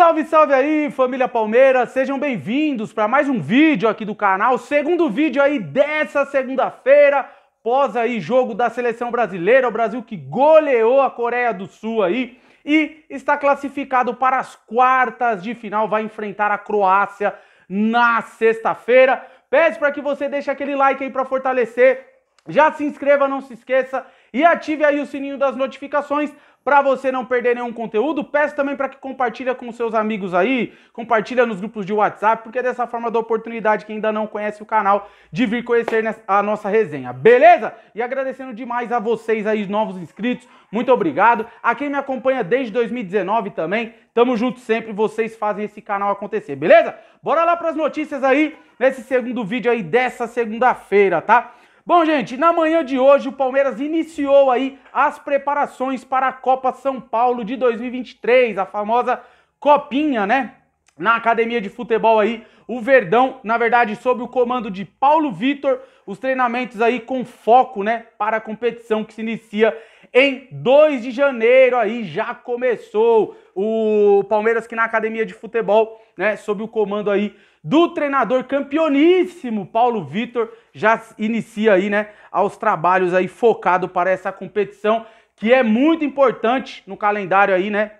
Salve, salve aí, família Palmeiras! Sejam bem-vindos para mais um vídeo aqui do canal, segundo vídeo aí dessa segunda-feira, pós aí jogo da seleção brasileira, o Brasil que goleou a Coreia do Sul aí e está classificado para as quartas de final, vai enfrentar a Croácia na sexta-feira. Peço para que você deixe aquele like aí para fortalecer, já se inscreva, não se esqueça e ative aí o sininho das notificações para você não perder nenhum conteúdo, peço também para que compartilhe com seus amigos aí, compartilha nos grupos de WhatsApp, porque é dessa forma dá oportunidade quem ainda não conhece o canal de vir conhecer a nossa resenha, beleza? E agradecendo demais a vocês aí, novos inscritos, muito obrigado. A quem me acompanha desde 2019 também, tamo junto sempre, vocês fazem esse canal acontecer, beleza? Bora lá para as notícias aí, nesse segundo vídeo aí dessa segunda-feira, tá? Bom, gente, na manhã de hoje o Palmeiras iniciou aí as preparações para a Copa São Paulo de 2023, a famosa Copinha, né? Na academia de futebol aí, o Verdão, na verdade, sob o comando de Paulo Vitor, os treinamentos aí com foco, né, para a competição que se inicia em 2 de janeiro aí já começou o Palmeiras que na academia de futebol, né, sob o comando aí do treinador campeoníssimo Paulo Vitor, já inicia aí, né, aos trabalhos aí focado para essa competição que é muito importante no calendário aí, né,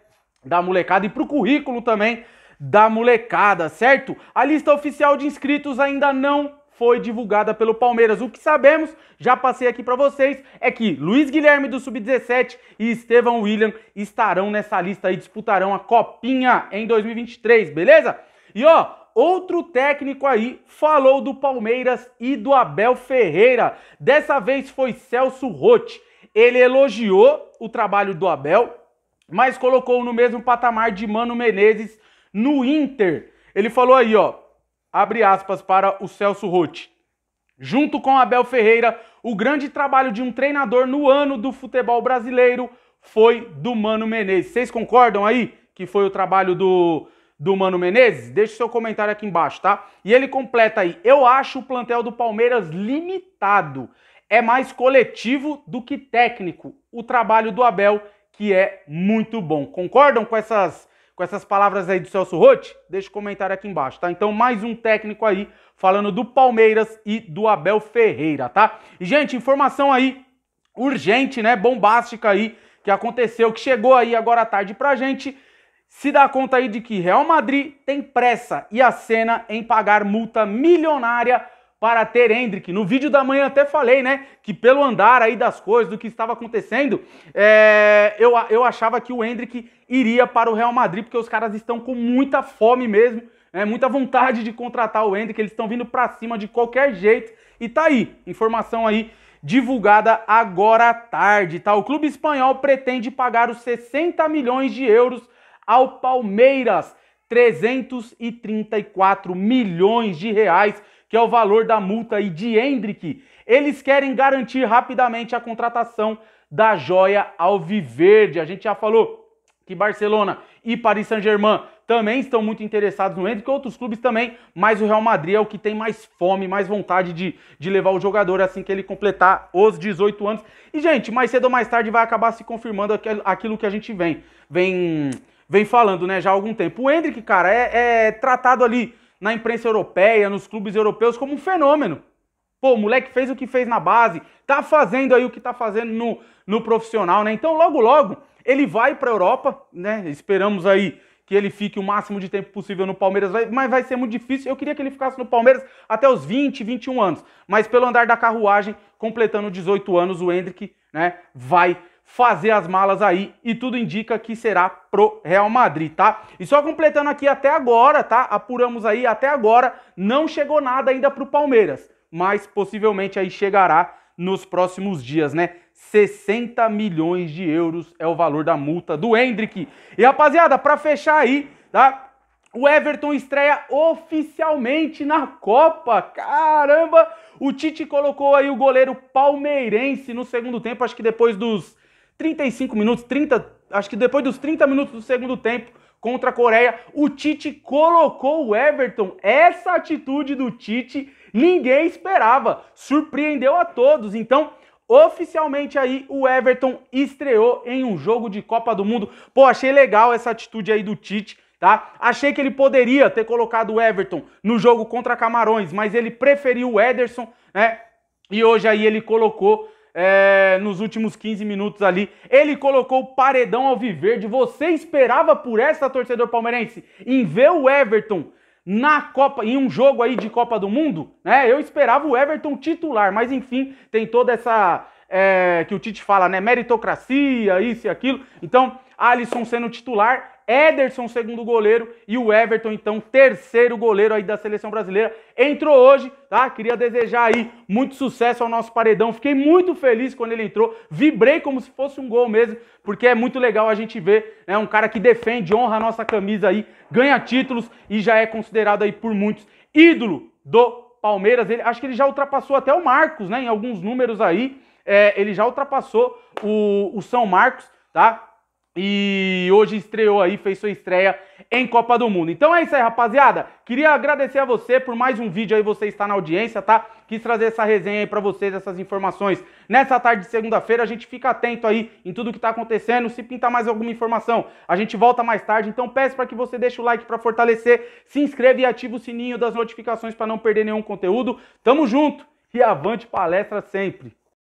da molecada e para o currículo também da molecada, certo? A lista oficial de inscritos ainda não foi divulgada pelo Palmeiras. O que sabemos, já passei aqui para vocês, é que Luiz Guilherme do Sub-17 e Estevão William estarão nessa lista e disputarão a Copinha em 2023, beleza? E ó, outro técnico aí falou do Palmeiras e do Abel Ferreira. Dessa vez foi Celso Rotti. Ele elogiou o trabalho do Abel, mas colocou no mesmo patamar de Mano Menezes no Inter. Ele falou aí, ó, abre aspas para o Celso Rotti. Junto com Abel Ferreira, o grande trabalho de um treinador no ano do futebol brasileiro foi do Mano Menezes. Vocês concordam aí que foi o trabalho do, do Mano Menezes? Deixe seu comentário aqui embaixo, tá? E ele completa aí: Eu acho o plantel do Palmeiras limitado. É mais coletivo do que técnico. O trabalho do Abel, que é muito bom. Concordam com essas com essas palavras aí do Celso Rotti? Deixa o um comentário aqui embaixo, tá? Então, mais um técnico aí falando do Palmeiras e do Abel Ferreira, tá? E, gente, informação aí urgente, né? Bombástica aí que aconteceu, que chegou aí agora à tarde pra gente. Se dá conta aí de que Real Madrid tem pressa e acena em pagar multa milionária para ter Hendrick. No vídeo da manhã até falei, né? Que pelo andar aí das coisas, do que estava acontecendo, é, eu, eu achava que o Hendrick iria para o Real Madrid, porque os caras estão com muita fome mesmo, né, muita vontade de contratar o Hendrick, eles estão vindo para cima de qualquer jeito. E tá aí, informação aí divulgada agora à tarde, tá? O clube espanhol pretende pagar os 60 milhões de euros ao Palmeiras, 334 milhões de reais que é o valor da multa e de Hendrick, eles querem garantir rapidamente a contratação da joia alviverde. A gente já falou que Barcelona e Paris Saint-Germain também estão muito interessados no Hendrick, outros clubes também, mas o Real Madrid é o que tem mais fome, mais vontade de, de levar o jogador assim que ele completar os 18 anos. E, gente, mais cedo ou mais tarde vai acabar se confirmando aquilo que a gente vem, vem, vem falando, né, já há algum tempo. O Hendrick, cara, é, é tratado ali na imprensa europeia, nos clubes europeus, como um fenômeno. Pô, o moleque fez o que fez na base, tá fazendo aí o que tá fazendo no, no profissional, né? Então, logo, logo, ele vai pra Europa, né? Esperamos aí que ele fique o máximo de tempo possível no Palmeiras, mas vai ser muito difícil. Eu queria que ele ficasse no Palmeiras até os 20, 21 anos, mas pelo andar da carruagem, completando 18 anos, o Hendrick né, vai fazer as malas aí e tudo indica que será pro Real Madrid, tá? E só completando aqui até agora, tá? Apuramos aí até agora, não chegou nada ainda pro Palmeiras, mas possivelmente aí chegará nos próximos dias, né? 60 milhões de euros é o valor da multa do Hendrick. E rapaziada, para fechar aí, tá? O Everton estreia oficialmente na Copa. Caramba! O Tite colocou aí o goleiro palmeirense no segundo tempo, acho que depois dos 35 minutos, 30, acho que depois dos 30 minutos do segundo tempo contra a Coreia, o Tite colocou o Everton. Essa atitude do Tite ninguém esperava, surpreendeu a todos. Então, oficialmente aí o Everton estreou em um jogo de Copa do Mundo. Pô, achei legal essa atitude aí do Tite, tá? Achei que ele poderia ter colocado o Everton no jogo contra Camarões, mas ele preferiu o Ederson, né? E hoje aí ele colocou é, nos últimos 15 minutos ali. Ele colocou o paredão ao viver de Você esperava por essa, torcedor palmeirense, em ver o Everton na Copa, em um jogo aí de Copa do Mundo? Né? Eu esperava o Everton titular, mas enfim, tem toda essa. É, que o Tite fala, né? Meritocracia, isso e aquilo. Então, Alisson sendo titular, Ederson, segundo goleiro, e o Everton, então, terceiro goleiro aí da seleção brasileira. Entrou hoje, tá? Queria desejar aí muito sucesso ao nosso paredão. Fiquei muito feliz quando ele entrou, vibrei como se fosse um gol mesmo, porque é muito legal a gente ver né, um cara que defende, honra a nossa camisa aí, ganha títulos e já é considerado aí por muitos ídolo do Palmeiras. Ele, acho que ele já ultrapassou até o Marcos, né? Em alguns números aí, é, ele já ultrapassou o, o São Marcos, tá? E hoje estreou aí, fez sua estreia em Copa do Mundo. Então é isso aí, rapaziada. Queria agradecer a você por mais um vídeo aí, você está na audiência, tá? Quis trazer essa resenha aí pra vocês, essas informações. Nessa tarde de segunda-feira, a gente fica atento aí em tudo que tá acontecendo. Se pintar mais alguma informação, a gente volta mais tarde. Então peço para que você deixe o like para fortalecer, se inscreva e ative o sininho das notificações para não perder nenhum conteúdo. Tamo junto e avante palestra sempre!